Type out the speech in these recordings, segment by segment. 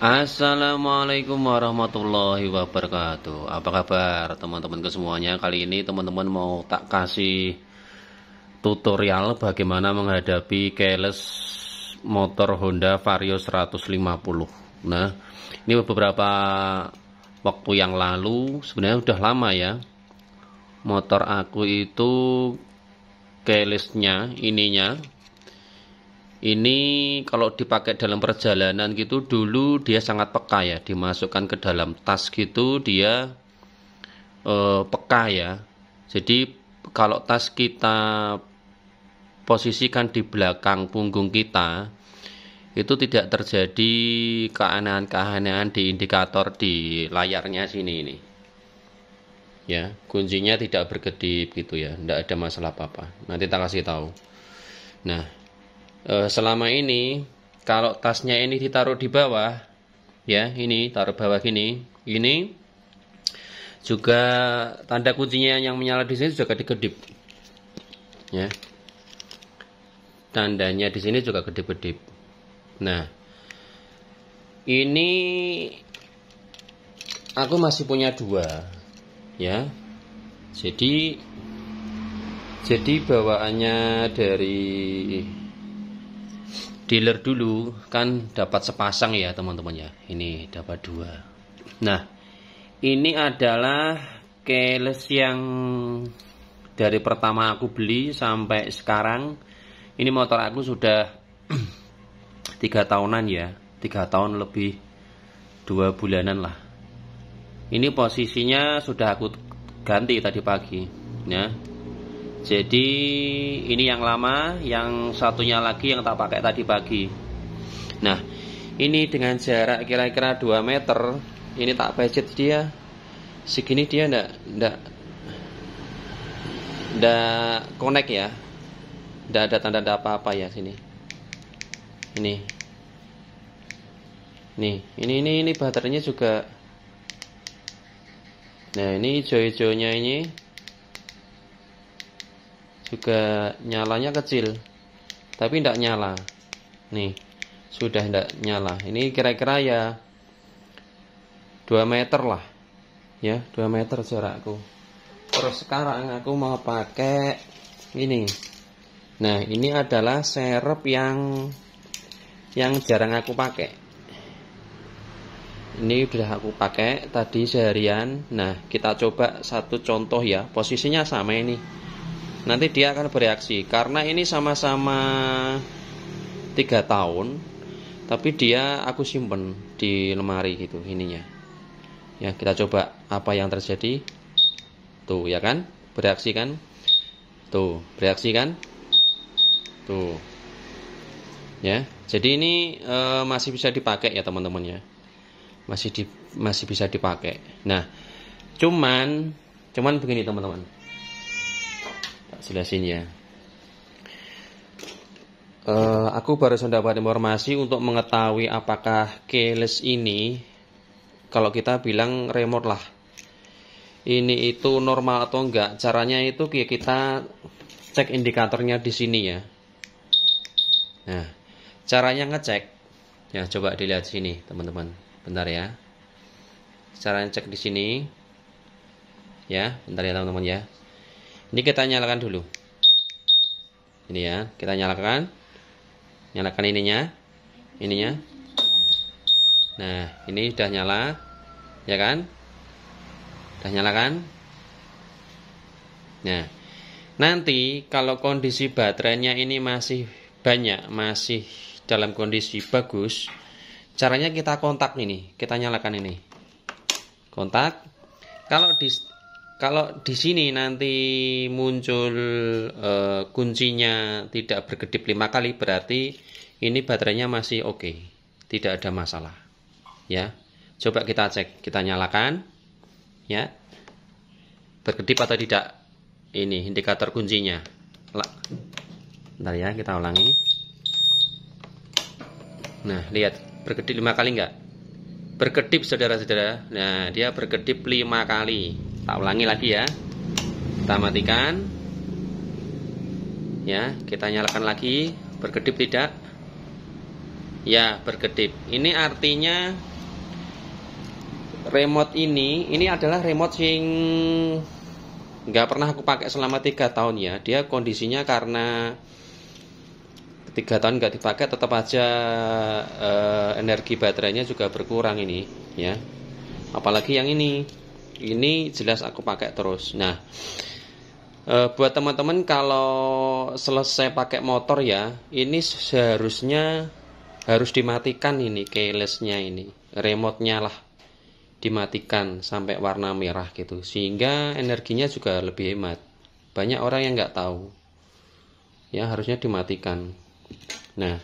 Assalamualaikum warahmatullahi wabarakatuh Apa kabar teman-teman semuanya Kali ini teman-teman mau tak kasih tutorial bagaimana menghadapi keles motor Honda Vario 150 Nah ini beberapa waktu yang lalu sebenarnya udah lama ya Motor aku itu kelesnya ininya ini kalau dipakai dalam perjalanan gitu dulu dia sangat peka ya dimasukkan ke dalam tas gitu dia eh, peka ya jadi kalau tas kita posisikan di belakang punggung kita itu tidak terjadi keanehan-keanehan di indikator di layarnya sini ini ya kuncinya tidak berkedip gitu ya tidak ada masalah apa-apa nanti kita kasih tahu nah Eh, selama ini kalau tasnya ini ditaruh di bawah ya ini taruh bawah gini ini juga tanda kuncinya yang menyala di sini juga dikedip ya tandanya di sini juga kedip-kedip nah ini aku masih punya dua ya jadi jadi bawaannya dari dealer dulu kan dapat sepasang ya teman-teman ya ini dapat dua nah ini adalah keles yang dari pertama aku beli sampai sekarang ini motor aku sudah tiga tahunan ya tiga tahun lebih dua bulanan lah ini posisinya sudah aku ganti tadi pagi ya jadi ini yang lama, yang satunya lagi yang tak pakai tadi pagi. Nah, ini dengan jarak kira-kira 2 meter, ini tak pecet dia. Segini dia ndak ndak ndak connect ya. Ndak ada tanda-tanda apa-apa ya sini. Ini. Nih, ini ini ini baterainya juga Nah, ini hijau-hijaunya ini juga nyalanya kecil tapi tidak nyala nih sudah tidak nyala ini kira-kira ya 2 meter lah ya 2 meter jarakku terus sekarang aku mau pakai ini nah ini adalah serep yang yang jarang aku pakai ini udah aku pakai tadi seharian nah kita coba satu contoh ya posisinya sama ini nanti dia akan bereaksi karena ini sama-sama tiga tahun tapi dia aku simpen di lemari gitu ininya ya kita coba apa yang terjadi tuh ya kan bereaksi kan tuh bereaksi kan tuh ya jadi ini e, masih bisa dipakai ya teman-teman ya masih di, masih bisa dipakai nah cuman cuman begini teman-teman jelasin ya. Uh, eh, aku baru dapat informasi untuk mengetahui apakah keyless ini kalau kita bilang remote lah ini itu normal atau enggak caranya itu kita cek indikatornya di sini ya nah caranya ngecek ya coba dilihat sini teman-teman bentar ya caranya cek di sini ya bentar ya teman-teman ya ini kita nyalakan dulu. Ini ya, kita nyalakan. Nyalakan ininya. Ininya. Nah, ini sudah nyala. Ya kan? Sudah nyalakan. Nah, nanti kalau kondisi baterainya ini masih banyak, masih dalam kondisi bagus, caranya kita kontak ini, kita nyalakan ini. Kontak. Kalau di kalau di sini nanti muncul e, kuncinya tidak berkedip lima kali berarti ini baterainya masih oke okay. tidak ada masalah ya coba kita cek kita nyalakan ya berkedip atau tidak ini indikator kuncinya ntar ya kita ulangi nah lihat berkedip lima kali enggak berkedip saudara-saudara nah dia berkedip lima kali tak ulangi lagi ya kita matikan ya kita nyalakan lagi berkedip tidak ya berkedip ini artinya remote ini ini adalah remote yang nggak pernah aku pakai selama tiga tahun ya dia kondisinya karena tiga tahun nggak dipakai tetap aja eh, energi baterainya juga berkurang ini ya apalagi yang ini ini jelas aku pakai terus nah e, buat teman-teman kalau selesai pakai motor ya ini seharusnya harus dimatikan ini keylessnya ini remote-nya lah dimatikan sampai warna merah gitu sehingga energinya juga lebih hemat banyak orang yang nggak tahu ya harusnya dimatikan nah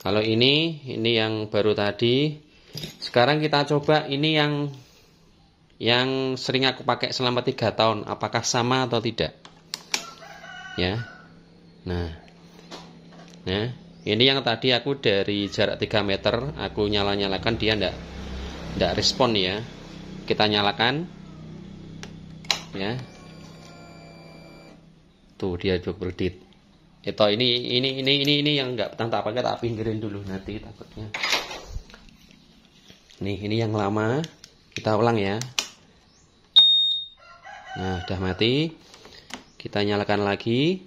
kalau ini ini yang baru tadi sekarang kita coba ini yang yang sering aku pakai selama tiga tahun apakah sama atau tidak ya nah nah ini yang tadi aku dari jarak 3 meter aku nyala-nyalakan dia ndak ndak respon ya kita nyalakan ya tuh dia juga berdit itu ini ini ini ini ini yang nggak tak pakai tapi pinggirin dulu nanti takutnya nih ini yang lama kita ulang ya Nah, sudah mati. Kita nyalakan lagi.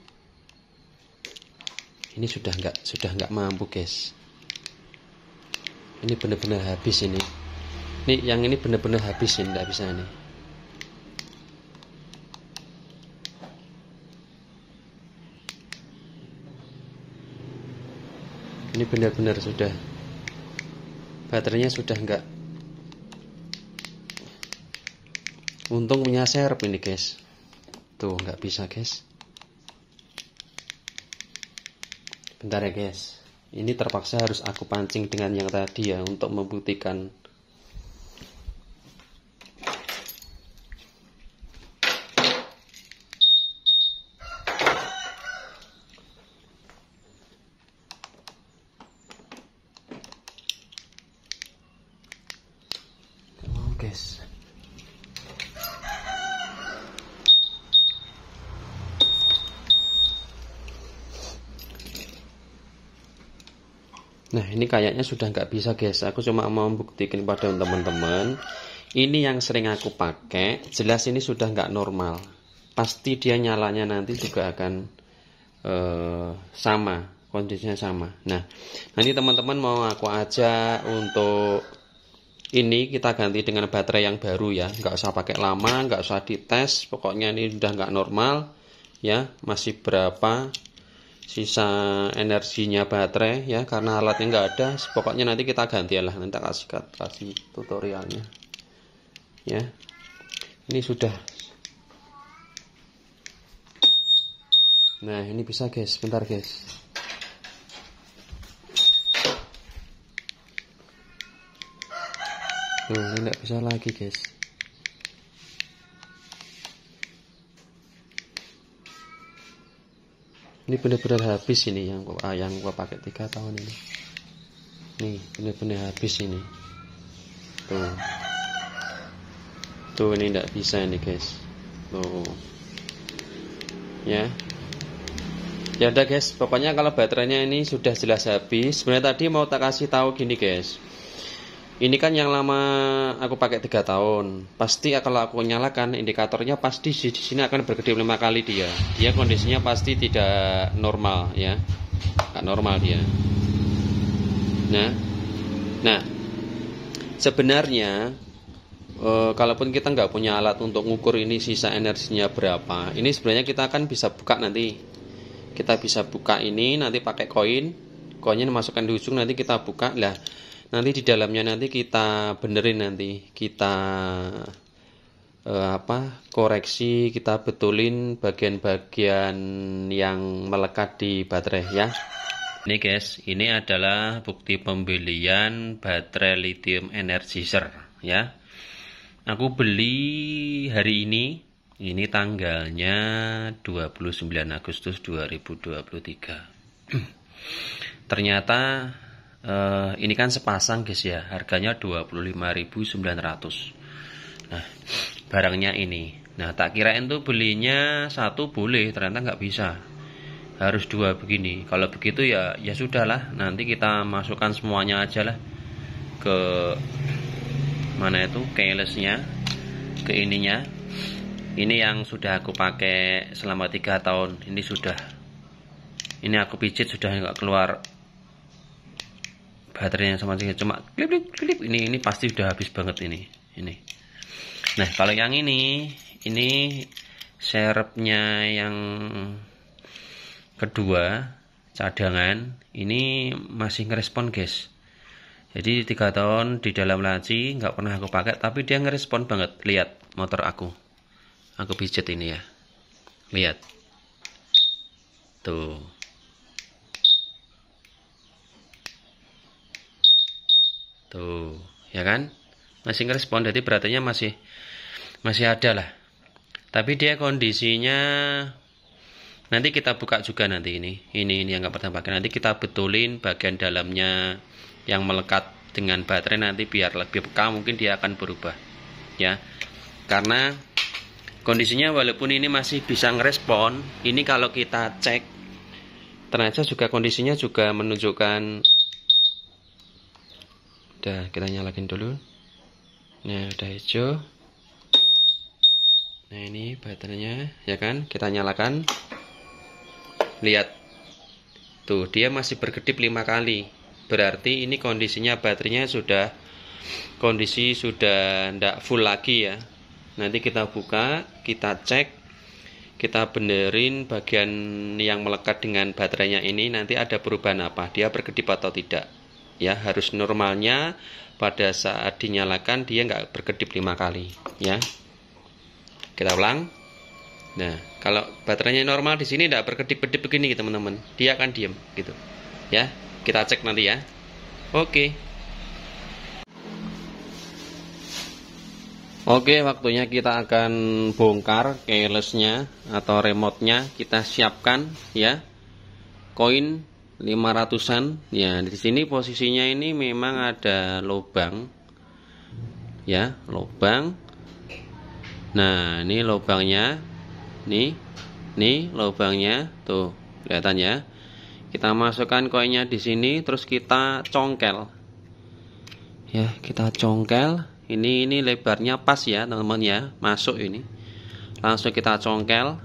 Ini sudah enggak sudah enggak mampu, guys. Ini benar-benar habis ini. Ini yang ini benar-benar habis ini, nggak bisa ini. Ini benar-benar sudah baterainya sudah enggak untung punya serp ini guys tuh nggak bisa guys bentar ya guys ini terpaksa harus aku pancing dengan yang tadi ya untuk membuktikan guys Nah ini kayaknya sudah nggak bisa guys Aku cuma mau membuktikan pada teman-teman Ini yang sering aku pakai Jelas ini sudah nggak normal Pasti dia nyalanya nanti juga akan uh, Sama Kondisinya sama Nah nanti teman-teman mau aku ajak Untuk ini kita ganti dengan baterai yang baru ya nggak usah pakai lama nggak usah dites Pokoknya ini sudah nggak normal Ya masih berapa sisa energinya baterai ya karena alatnya nggak ada pokoknya nanti kita ganti lah nanti kasih kasih tutorialnya ya ini sudah nah ini bisa guys bentar guys tuh ini nggak bisa lagi guys ini benar-benar habis ini yang gua, ah, yang gua pakai tiga tahun ini nih benar-benar habis ini tuh tuh ini tidak bisa ini guys tuh ya ya udah guys pokoknya kalau baterainya ini sudah jelas habis sebenarnya tadi mau tak kasih tahu gini guys ini kan yang lama aku pakai tiga tahun pasti kalau aku nyalakan indikatornya pasti di sini akan berkedip lima kali dia dia kondisinya pasti tidak normal ya tidak normal dia nah nah sebenarnya e, kalaupun kita nggak punya alat untuk ngukur ini sisa energinya berapa ini sebenarnya kita akan bisa buka nanti kita bisa buka ini nanti pakai koin koinnya masukkan di ujung nanti kita buka lah nanti di dalamnya nanti kita benerin nanti kita eh, apa koreksi kita betulin bagian-bagian yang melekat di baterai ya ini guys ini adalah bukti pembelian baterai lithium energizer ya aku beli hari ini ini tanggalnya 29 Agustus 2023 ternyata uh, ini kan sepasang guys ya harganya 25.900 nah barangnya ini nah tak kirain tuh belinya satu boleh ternyata nggak bisa harus dua begini kalau begitu ya ya sudahlah nanti kita masukkan semuanya aja lah ke mana itu keylessnya ke ininya ini yang sudah aku pakai selama tiga tahun ini sudah ini aku pijit sudah nggak keluar baterainya sama saja cuma klip klip klip ini ini pasti udah habis banget ini ini nah kalau yang ini ini serepnya yang kedua cadangan ini masih ngerespon guys jadi tiga tahun di dalam laci nggak pernah aku pakai tapi dia ngerespon banget lihat motor aku aku pijet ini ya lihat tuh Tuh, ya kan? Masih ngerespon, jadi beratnya masih masih ada lah. Tapi dia kondisinya nanti kita buka juga nanti ini. Ini ini yang nggak pernah pakai. Nanti kita betulin bagian dalamnya yang melekat dengan baterai nanti biar lebih peka mungkin dia akan berubah ya karena kondisinya walaupun ini masih bisa ngerespon ini kalau kita cek ternyata juga kondisinya juga menunjukkan udah kita nyalakin dulu nah udah hijau nah ini baterainya ya kan kita nyalakan lihat tuh dia masih berkedip lima kali berarti ini kondisinya baterainya sudah kondisi sudah tidak full lagi ya nanti kita buka kita cek kita benerin bagian yang melekat dengan baterainya ini nanti ada perubahan apa dia berkedip atau tidak ya harus normalnya pada saat dinyalakan dia nggak berkedip lima kali ya kita ulang nah kalau baterainya normal di sini tidak berkedip-kedip begini teman-teman dia akan diem, gitu ya kita cek nanti ya oke oke waktunya kita akan bongkar keylessnya atau remote nya kita siapkan ya koin 500-an. Ya, di sini posisinya ini memang ada lubang. Ya, lubang. Nah, ini lubangnya. Nih, nih lubangnya. Tuh, kelihatan ya. Kita masukkan koinnya di sini terus kita congkel. Ya, kita congkel. Ini ini lebarnya pas ya, teman-teman ya. Masuk ini. Langsung kita congkel.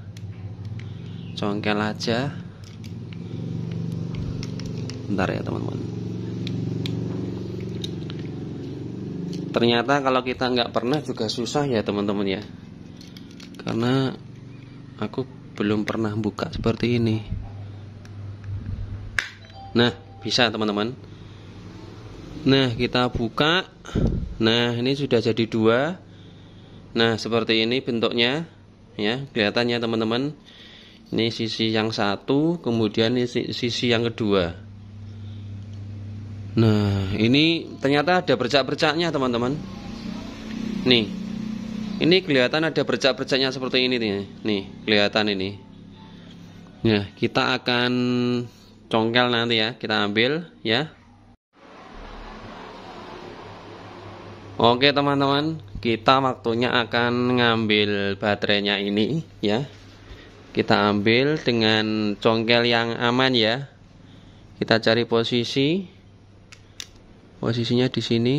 Congkel aja bentar ya teman-teman ternyata kalau kita nggak pernah juga susah ya teman-teman ya karena aku belum pernah buka seperti ini nah bisa teman-teman nah kita buka nah ini sudah jadi dua nah seperti ini bentuknya ya kelihatannya teman-teman ini sisi yang satu kemudian ini sisi yang kedua Nah, ini ternyata ada bercak-bercaknya, teman-teman. Nih. Ini kelihatan ada bercak-bercaknya seperti ini nih. Nih, kelihatan ini. Nah, kita akan congkel nanti ya. Kita ambil ya. Oke, teman-teman. Kita waktunya akan ngambil baterainya ini ya. Kita ambil dengan congkel yang aman ya. Kita cari posisi posisinya di sini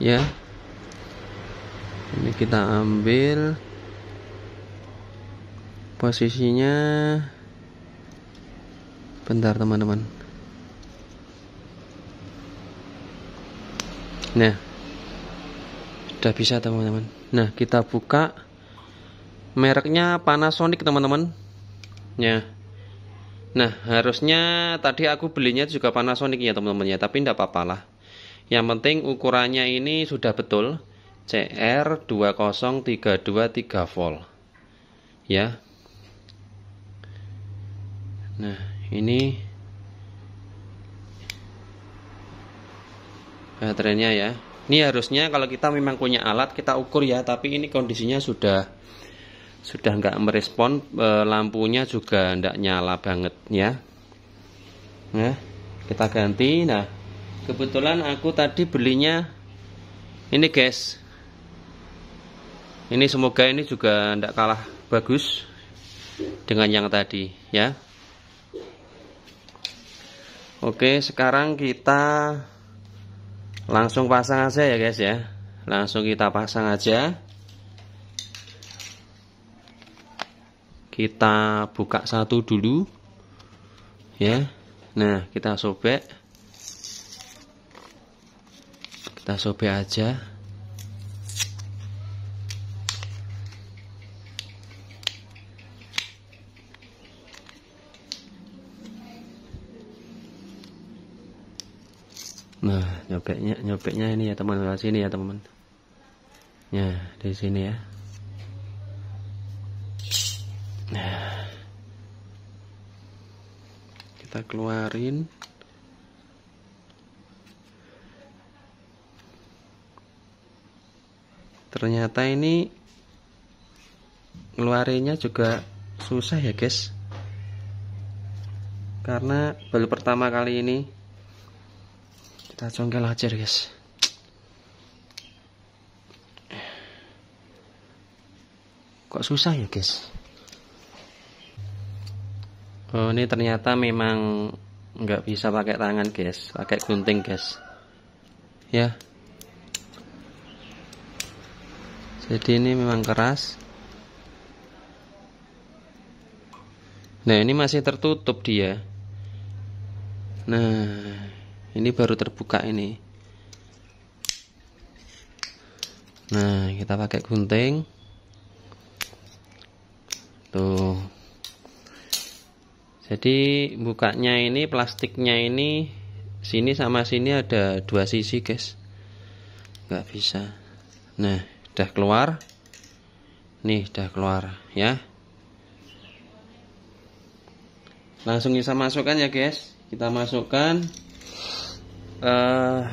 ya ini kita ambil posisinya bentar teman-teman nah sudah bisa teman-teman nah kita buka mereknya Panasonic teman-teman ya -teman. Nah. Nah, harusnya tadi aku belinya juga Panasonic ya teman-teman ya, tapi tidak apa-apalah. Yang penting ukurannya ini sudah betul CR20323 volt. Ya. Nah, ini baterainya ya. Ini harusnya kalau kita memang punya alat kita ukur ya, tapi ini kondisinya sudah sudah nggak merespon e, lampunya juga nggak nyala banget ya nah kita ganti nah kebetulan aku tadi belinya ini guys ini semoga ini juga nggak kalah bagus dengan yang tadi ya Oke sekarang kita langsung pasang aja ya guys ya langsung kita pasang aja kita buka satu dulu ya nah kita sobek kita sobek aja nah nyobeknya nyobeknya ini ya teman-teman sini ya teman-teman ya nah, di sini ya kita keluarin ternyata ini ngeluarinnya juga susah ya guys karena baru pertama kali ini kita congkel aja guys kok susah ya guys oh ini ternyata memang nggak bisa pakai tangan guys pakai gunting guys ya jadi ini memang keras nah ini masih tertutup dia nah ini baru terbuka ini nah kita pakai gunting tuh jadi bukanya ini plastiknya ini sini sama sini ada dua sisi guys nggak bisa nah udah keluar nih udah keluar ya langsung bisa masukkan ya guys kita masukkan uh,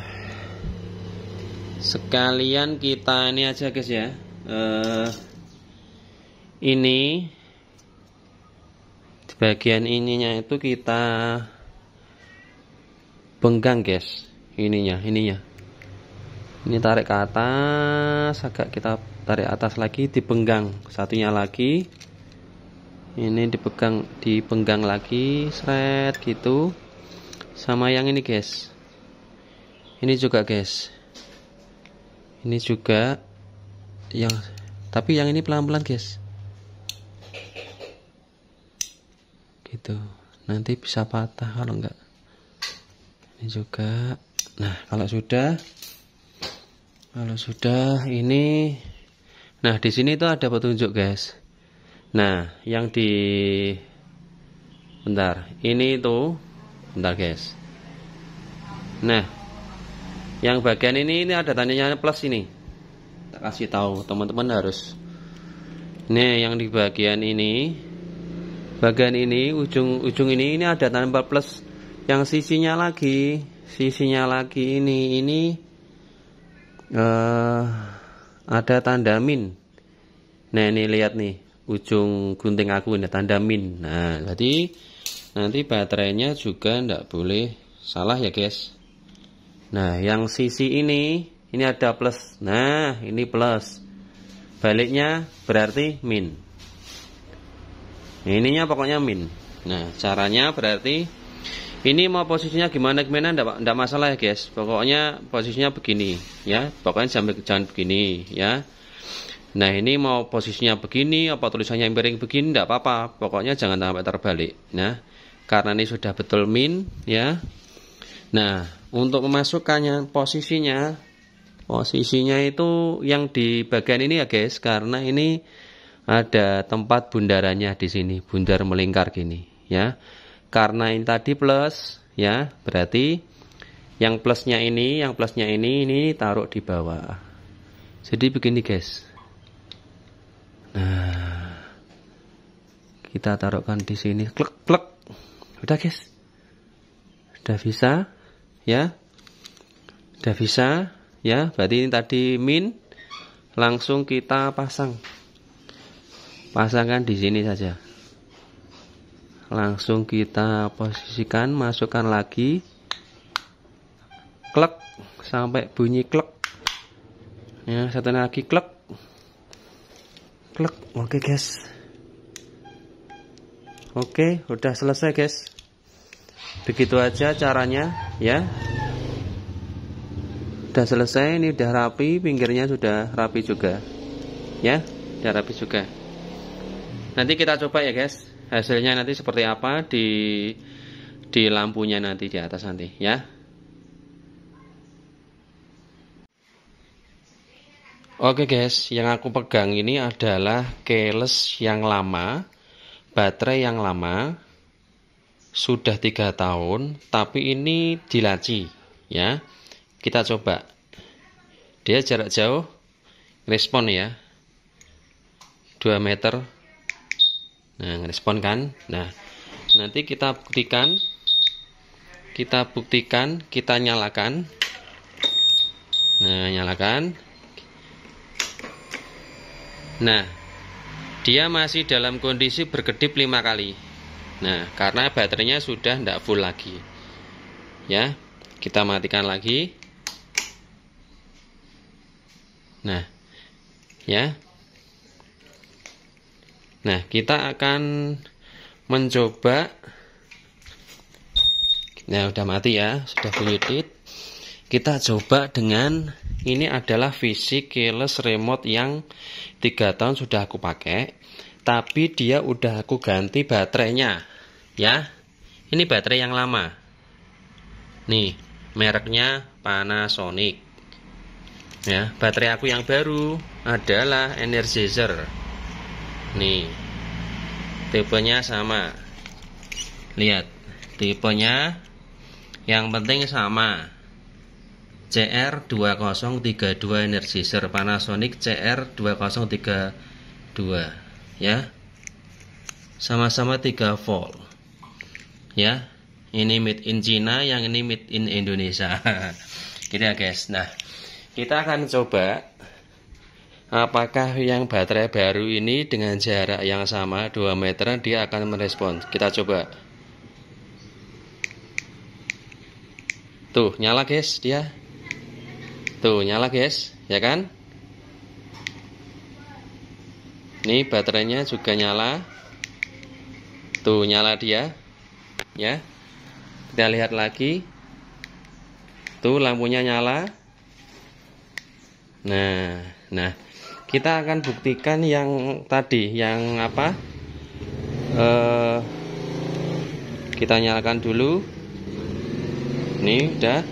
sekalian kita ini aja guys ya uh, ini bagian ininya itu kita benggang guys ininya ininya ini tarik ke atas agak kita tarik atas lagi dipenggang satunya lagi ini dipegang dipenggang lagi seret gitu sama yang ini guys ini juga guys ini juga yang tapi yang ini pelan-pelan guys gitu nanti bisa patah kalau enggak ini juga nah kalau sudah kalau sudah ini nah di sini tuh ada petunjuk guys nah yang di bentar ini itu bentar guys nah yang bagian ini ini ada tandanya plus ini tak kasih tahu teman-teman harus nih yang di bagian ini bagian ini ujung-ujung ini ini ada tanda plus yang sisinya lagi sisinya lagi ini ini uh, ada tanda min nah ini lihat nih ujung gunting aku ini tanda min nah jadi nanti baterainya juga ndak boleh salah ya guys nah yang sisi ini ini ada plus nah ini plus baliknya berarti min ininya pokoknya min nah caranya berarti ini mau posisinya gimana gimana enggak, masalah ya guys pokoknya posisinya begini ya pokoknya jangan, jangan begini ya nah ini mau posisinya begini apa tulisannya yang miring begini enggak apa-apa pokoknya jangan sampai terbalik nah karena ini sudah betul min ya nah untuk memasukkannya posisinya posisinya itu yang di bagian ini ya guys karena ini ada tempat bundarannya di sini, bundar melingkar gini, ya. Karena ini tadi plus, ya, berarti yang plusnya ini, yang plusnya ini, ini taruh di bawah. Jadi begini, guys. Nah, kita taruhkan di sini, klik, klik. Udah, guys. Udah bisa, ya. Udah bisa, ya. Berarti ini tadi min langsung kita pasang pasangkan di sini saja langsung kita posisikan masukkan lagi klik sampai bunyi klik ya satu lagi klik klik oke guys oke udah selesai guys begitu aja caranya ya udah selesai ini udah rapi pinggirnya sudah rapi juga ya udah rapi juga Nanti kita coba ya guys. Hasilnya nanti seperti apa di di lampunya nanti di atas nanti ya. Oke guys, yang aku pegang ini adalah keles yang lama, baterai yang lama, sudah tiga tahun, tapi ini dilaci ya. Kita coba. Dia jarak jauh, respon ya, 2 meter Nah, ngerespon kan? Nah, nanti kita buktikan kita buktikan, kita nyalakan. Nah, nyalakan. Nah, dia masih dalam kondisi berkedip 5 kali. Nah, karena baterainya sudah tidak full lagi. Ya, kita matikan lagi. Nah, ya. Nah, kita akan mencoba Nah, udah mati ya, sudah bunyi Kita coba dengan ini adalah visi keyless remote yang 3 tahun sudah aku pakai, tapi dia udah aku ganti baterainya. Ya. Ini baterai yang lama. Nih, mereknya Panasonic. Ya, baterai aku yang baru adalah Energizer nih tipenya sama lihat tipenya yang penting sama CR2032 Energizer Panasonic CR2032 ya sama-sama 3 volt ya ini made in China yang ini made in Indonesia gitu ya guys nah kita akan coba apakah yang baterai baru ini dengan jarak yang sama 2 meter dia akan merespon kita coba tuh nyala guys dia tuh nyala guys ya kan ini baterainya juga nyala tuh nyala dia ya kita lihat lagi tuh lampunya nyala nah nah kita akan buktikan yang tadi yang apa eh, kita nyalakan dulu ini udah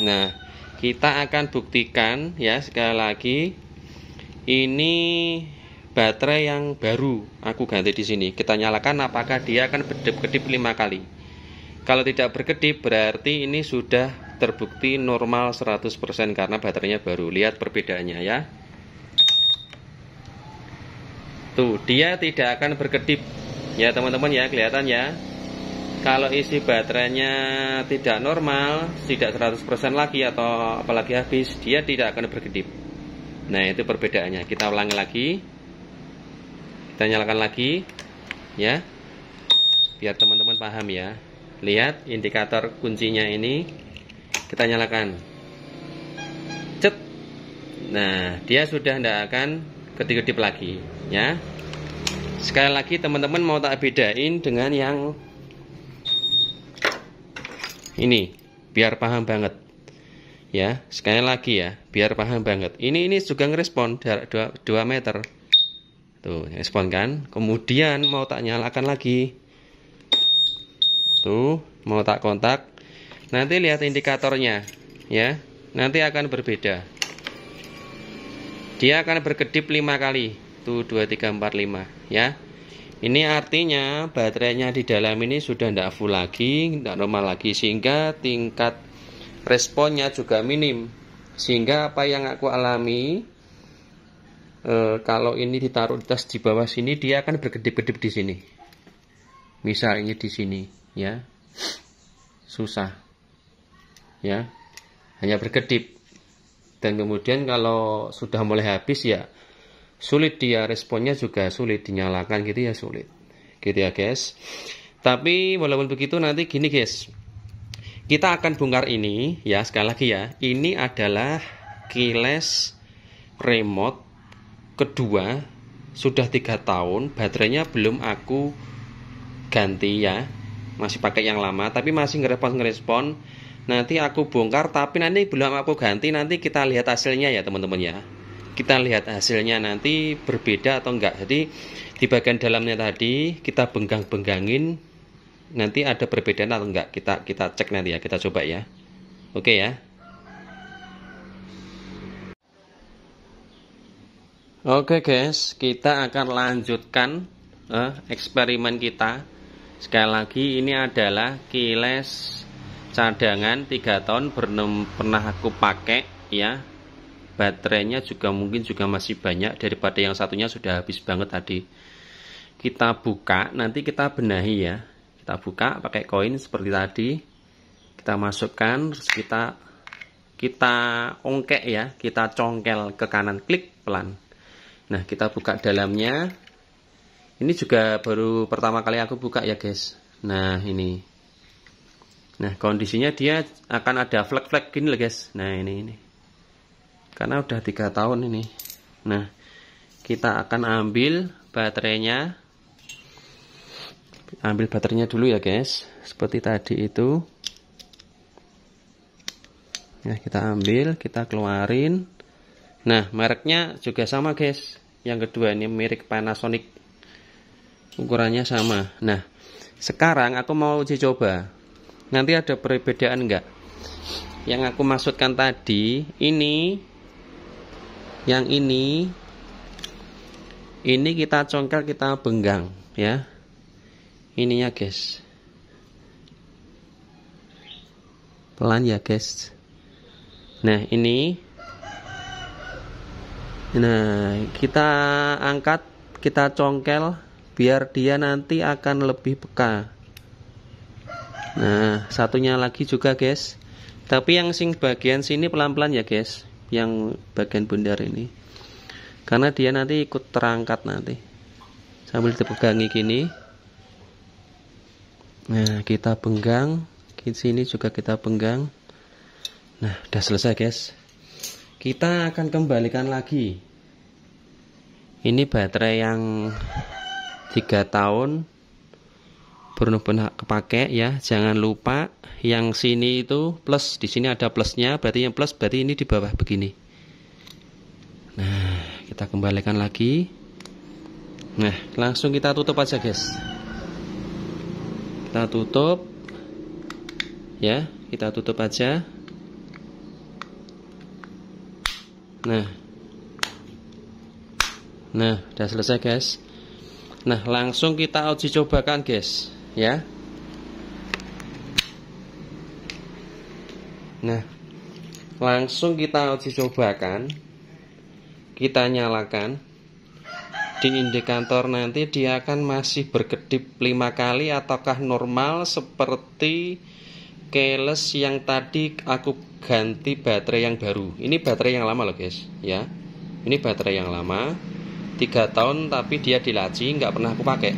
nah kita akan buktikan ya sekali lagi ini baterai yang baru aku ganti di sini kita nyalakan apakah dia akan berkedip-kedip lima kali kalau tidak berkedip berarti ini sudah terbukti normal 100% karena baterainya baru. Lihat perbedaannya ya. Tuh, dia tidak akan berkedip. Ya, teman-teman ya, kelihatan ya. Kalau isi baterainya tidak normal, tidak 100% lagi atau apalagi habis, dia tidak akan berkedip. Nah, itu perbedaannya. Kita ulangi lagi. Kita nyalakan lagi. Ya. Biar teman-teman paham ya. Lihat indikator kuncinya ini kita nyalakan cet nah dia sudah tidak akan ketik-ketik lagi ya sekali lagi teman-teman mau tak bedain dengan yang ini biar paham banget ya sekali lagi ya biar paham banget ini ini juga ngerespon 2, 2 meter tuh respon kan kemudian mau tak nyalakan lagi tuh mau tak kontak Nanti lihat indikatornya ya. Nanti akan berbeda. Dia akan berkedip 5 kali. Tuh 2 3 4 5 ya. Ini artinya baterainya di dalam ini sudah tidak full lagi, tidak normal lagi sehingga tingkat responnya juga minim. Sehingga apa yang aku alami e, kalau ini ditaruh di tas di bawah sini dia akan berkedip-kedip di sini. Misalnya di sini ya. Susah ya hanya berkedip dan kemudian kalau sudah mulai habis ya sulit dia responnya juga sulit dinyalakan gitu ya sulit gitu ya guys tapi walaupun begitu nanti gini guys kita akan bongkar ini ya sekali lagi ya ini adalah keyless remote kedua sudah tiga tahun baterainya belum aku ganti ya masih pakai yang lama tapi masih ngerespon ngerespon nanti aku bongkar tapi nanti belum aku ganti nanti kita lihat hasilnya ya teman-teman ya kita lihat hasilnya nanti berbeda atau enggak jadi di bagian dalamnya tadi kita benggang-benggangin nanti ada perbedaan atau enggak kita kita cek nanti ya kita coba ya oke ya oke guys kita akan lanjutkan eh, eksperimen kita sekali lagi ini adalah kiles cadangan 3 tahun bernem, pernah aku pakai ya baterainya juga mungkin juga masih banyak daripada yang satunya sudah habis banget tadi kita buka nanti kita benahi ya kita buka pakai koin seperti tadi kita masukkan terus kita kita ongkek ya kita congkel ke kanan klik pelan nah kita buka dalamnya ini juga baru pertama kali aku buka ya guys nah ini Nah, kondisinya dia akan ada flek-flek gini loh guys. Nah, ini ini. Karena udah tiga tahun ini. Nah, kita akan ambil baterainya. Ambil baterainya dulu ya guys. Seperti tadi itu. Nah, kita ambil, kita keluarin. Nah, mereknya juga sama guys. Yang kedua ini mirip Panasonic. Ukurannya sama. Nah, sekarang aku mau uji coba nanti ada perbedaan enggak yang aku maksudkan tadi ini yang ini ini kita congkel kita benggang ya ininya guys pelan ya guys nah ini nah kita angkat kita congkel biar dia nanti akan lebih peka Nah, satunya lagi juga, guys. Tapi yang sing bagian sini pelan-pelan ya, guys. Yang bagian bundar ini. Karena dia nanti ikut terangkat nanti. Sambil dipegangi gini. Nah, kita penggang. Di sini juga kita penggang. Nah, udah selesai, guys. Kita akan kembalikan lagi. Ini baterai yang 3 tahun pernah-pernah kepake ya jangan lupa yang sini itu plus di sini ada plusnya berarti yang plus berarti ini di bawah begini nah kita kembalikan lagi nah langsung kita tutup aja guys kita tutup ya kita tutup aja nah nah udah selesai guys Nah, langsung kita uji cobakan, guys ya. Nah, langsung kita uji cobakan. Kita nyalakan. Di indikator nanti dia akan masih berkedip 5 kali ataukah normal seperti keles yang tadi aku ganti baterai yang baru. Ini baterai yang lama loh, guys, ya. Ini baterai yang lama, 3 tahun tapi dia dilaci, nggak pernah aku pakai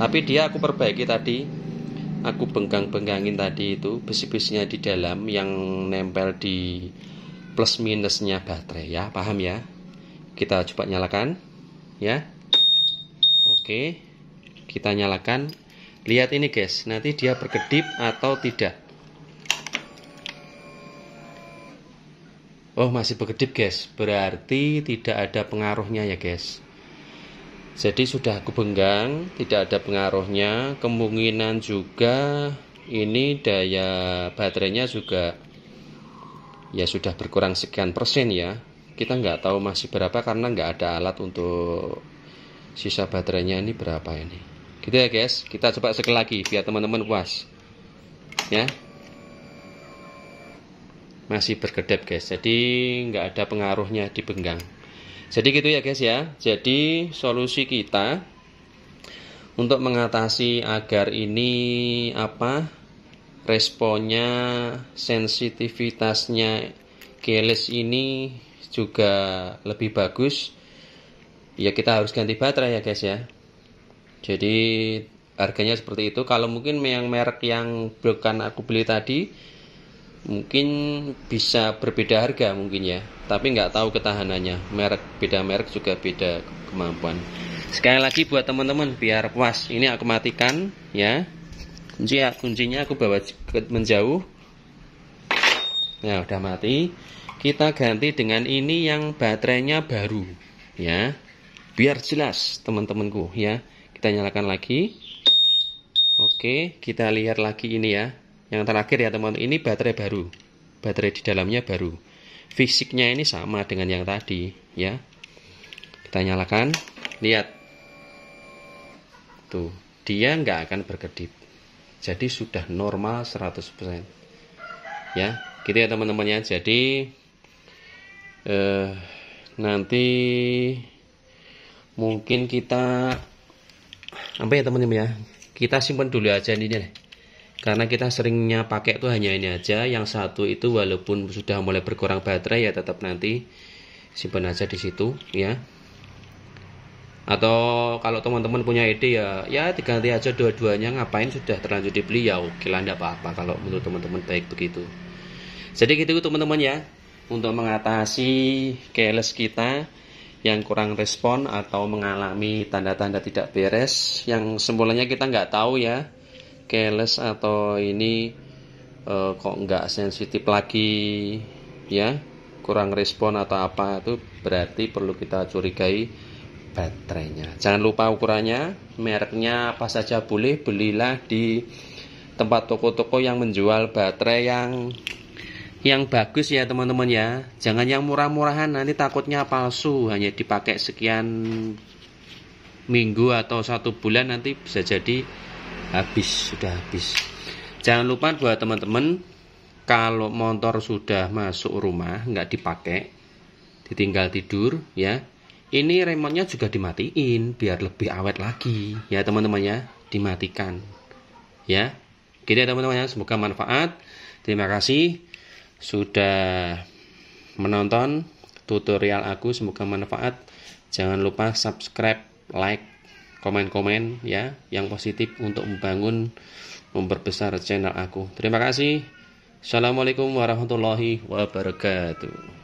tapi dia aku perbaiki tadi aku benggang-benggangin tadi itu besi-besinya di dalam yang nempel di plus minusnya baterai ya paham ya kita coba nyalakan ya oke kita nyalakan lihat ini guys nanti dia berkedip atau tidak oh masih berkedip guys berarti tidak ada pengaruhnya ya guys jadi sudah aku benggang, tidak ada pengaruhnya. Kemungkinan juga ini daya baterainya juga ya sudah berkurang sekian persen ya. Kita nggak tahu masih berapa karena nggak ada alat untuk sisa baterainya ini berapa ini. Gitu ya guys, kita coba sekali lagi biar teman-teman puas. Ya, masih berkedap guys jadi nggak ada pengaruhnya di benggang. Jadi gitu ya guys ya. Jadi solusi kita untuk mengatasi agar ini apa responnya sensitivitasnya keles ini juga lebih bagus ya kita harus ganti baterai ya guys ya jadi harganya seperti itu kalau mungkin yang merek yang bukan aku beli tadi mungkin bisa berbeda harga mungkin ya tapi nggak tahu ketahanannya merek beda merek juga beda kemampuan sekali lagi buat teman-teman biar puas ini aku matikan ya kunci kuncinya aku bawa menjauh nah udah mati kita ganti dengan ini yang baterainya baru ya biar jelas teman-temanku ya kita nyalakan lagi oke kita lihat lagi ini ya yang terakhir ya teman-teman, ini baterai baru. Baterai di dalamnya baru. Fisiknya ini sama dengan yang tadi, ya. Kita nyalakan, lihat. Tuh, dia nggak akan berkedip. Jadi sudah normal 100%. Ya, gitu ya teman temannya Jadi eh, nanti mungkin kita apa ya teman-teman ya kita simpan dulu aja ini deh karena kita seringnya pakai tuh hanya ini aja yang satu itu walaupun sudah mulai berkurang baterai ya tetap nanti simpan aja di situ ya atau kalau teman-teman punya ide ya ya diganti aja dua-duanya ngapain sudah terlanjur dibeli ya oke lah tidak apa-apa kalau menurut teman-teman baik begitu jadi gitu teman-teman ya untuk mengatasi keles kita yang kurang respon atau mengalami tanda-tanda tidak beres yang semulanya kita nggak tahu ya keles atau ini uh, kok nggak sensitif lagi ya kurang respon atau apa itu berarti perlu kita curigai baterainya jangan lupa ukurannya mereknya apa saja boleh belilah di tempat toko-toko yang menjual baterai yang yang bagus ya teman-teman ya jangan yang murah-murahan nanti takutnya palsu hanya dipakai sekian minggu atau satu bulan nanti bisa jadi habis sudah habis jangan lupa buat teman-teman kalau motor sudah masuk rumah nggak dipakai ditinggal tidur ya ini remote juga dimatiin biar lebih awet lagi ya teman-teman ya dimatikan ya gitu ya teman-teman ya semoga manfaat terima kasih sudah menonton tutorial aku semoga manfaat jangan lupa subscribe like komen-komen ya yang positif untuk membangun memperbesar channel aku. Terima kasih. Assalamualaikum warahmatullahi wabarakatuh.